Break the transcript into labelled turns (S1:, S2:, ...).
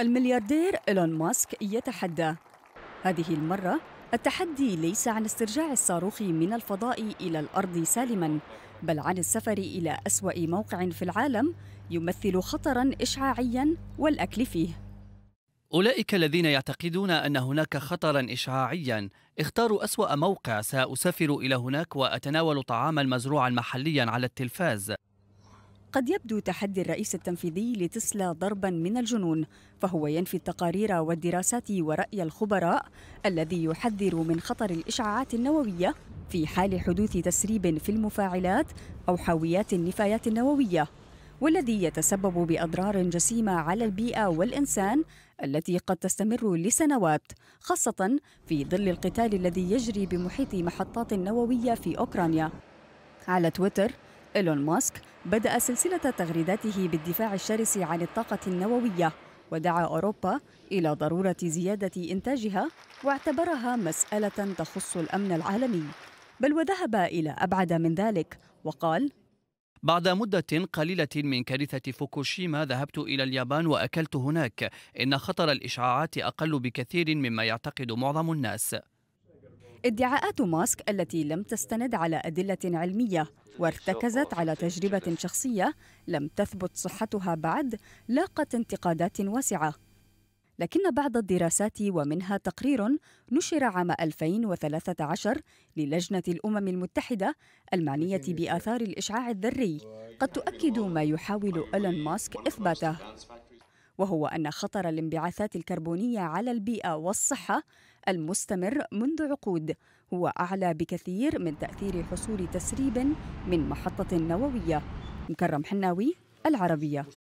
S1: الملياردير إيلون ماسك يتحدى هذه المرة التحدي ليس عن استرجاع الصاروخ من الفضاء إلى الأرض سالما بل عن السفر إلى أسوأ موقع في العالم يمثل خطرا إشعاعيا والأكل فيه
S2: أولئك الذين يعتقدون أن هناك خطرا إشعاعيا اختاروا أسوأ موقع سأسافر إلى هناك وأتناول طعاما مزروعا محليا على التلفاز
S1: قد يبدو تحدي الرئيس التنفيذي لتسلا ضربا من الجنون فهو ينفي التقارير والدراسات ورأي الخبراء الذي يحذر من خطر الإشعاعات النووية في حال حدوث تسريب في المفاعلات أو حاويات النفايات النووية والذي يتسبب باضرار جسيمه على البيئه والانسان التي قد تستمر لسنوات خاصه في ظل القتال الذي يجري بمحيط محطات نوويه في اوكرانيا على تويتر ايلون ماسك بدأ سلسلة تغريداته بالدفاع الشرس عن الطاقة النووية ودعا أوروبا إلى ضرورة زيادة إنتاجها واعتبرها مسألة تخص الأمن العالمي بل وذهب إلى أبعد من ذلك وقال
S2: بعد مدة قليلة من كارثة فوكوشيما ذهبت إلى اليابان وأكلت هناك إن خطر الإشعاعات أقل بكثير مما يعتقد معظم الناس
S1: ادعاءات ماسك التي لم تستند على أدلة علمية وارتكزت على تجربة شخصية لم تثبت صحتها بعد لاقت انتقادات واسعة لكن بعض الدراسات ومنها تقرير نشر عام 2013 للجنة الأمم المتحدة المعنية بآثار الإشعاع الذري قد تؤكد ما يحاول ألون ماسك إثباته وهو أن خطر الانبعاثات الكربونية على البيئة والصحة المستمر منذ عقود هو أعلى بكثير من تأثير حصول تسريب من محطة نووية مكرم حناوي العربية